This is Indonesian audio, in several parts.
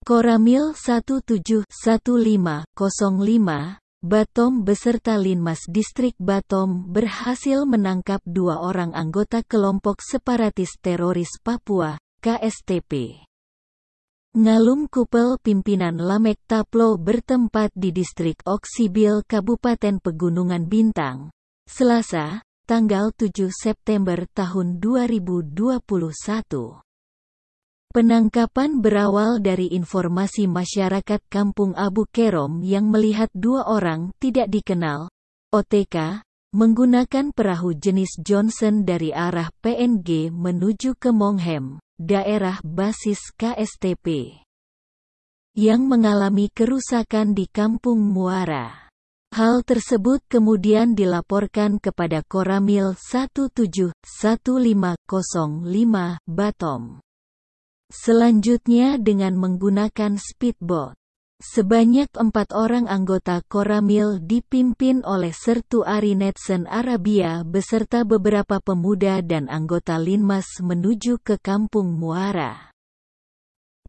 Koramil 171505, Batom beserta Linmas Distrik Batom berhasil menangkap dua orang anggota kelompok separatis teroris Papua, KSTP. Ngalum Kupel pimpinan Lamek Taplo bertempat di distrik Oksibil Kabupaten Pegunungan Bintang, Selasa, tanggal 7 September tahun 2021. Penangkapan berawal dari informasi masyarakat kampung Abu Kerom yang melihat dua orang tidak dikenal, OTK, menggunakan perahu jenis Johnson dari arah PNG menuju ke Monghem, daerah basis KSTP, yang mengalami kerusakan di kampung Muara. Hal tersebut kemudian dilaporkan kepada Koramil 17150 Batom. Selanjutnya dengan menggunakan speedboat. Sebanyak empat orang anggota Koramil dipimpin oleh Sertu Ari Netsen Arabia beserta beberapa pemuda dan anggota Linmas menuju ke kampung Muara.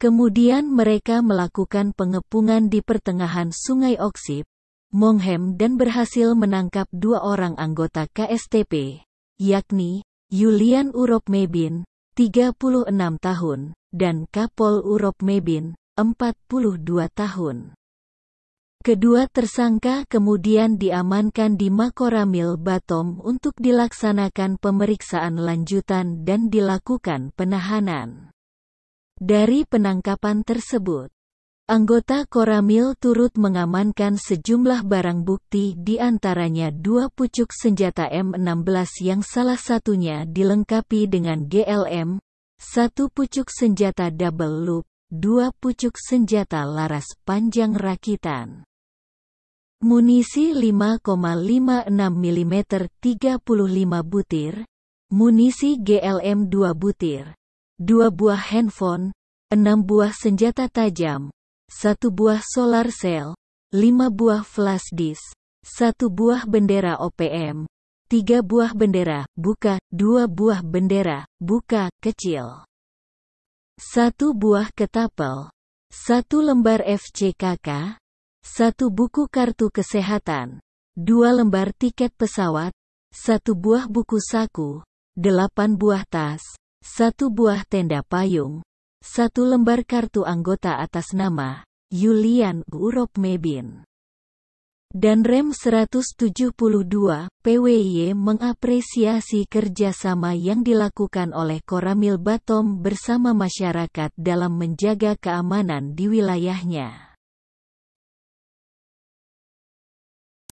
Kemudian mereka melakukan pengepungan di pertengahan Sungai Oksip, Monghem dan berhasil menangkap dua orang anggota KSTP, yakni Yulian Urop Mebin, 36 tahun, dan Kapol Urop Mebin, 42 tahun. Kedua tersangka kemudian diamankan di Makoramil Batom untuk dilaksanakan pemeriksaan lanjutan dan dilakukan penahanan. Dari penangkapan tersebut, Anggota Koramil turut mengamankan sejumlah barang bukti di antaranya dua pucuk senjata M16 yang salah satunya dilengkapi dengan GLM, satu pucuk senjata double loop, dua pucuk senjata laras panjang rakitan. Munisi 5,56 mm 35 butir, munisi GLM 2 butir, 2 buah handphone, 6 buah senjata tajam, satu buah solar cell, lima buah flash disk, satu buah bendera OPM, tiga buah bendera, buka, dua buah bendera, buka, kecil. Satu buah ketapel, satu lembar FCKK, satu buku kartu kesehatan, dua lembar tiket pesawat, satu buah buku saku, delapan buah tas, satu buah tenda payung, satu lembar kartu anggota atas nama Yulian Urop Mebin dan Rem 172 PWY mengapresiasi kerjasama yang dilakukan oleh Koramil Batom bersama masyarakat dalam menjaga keamanan di wilayahnya.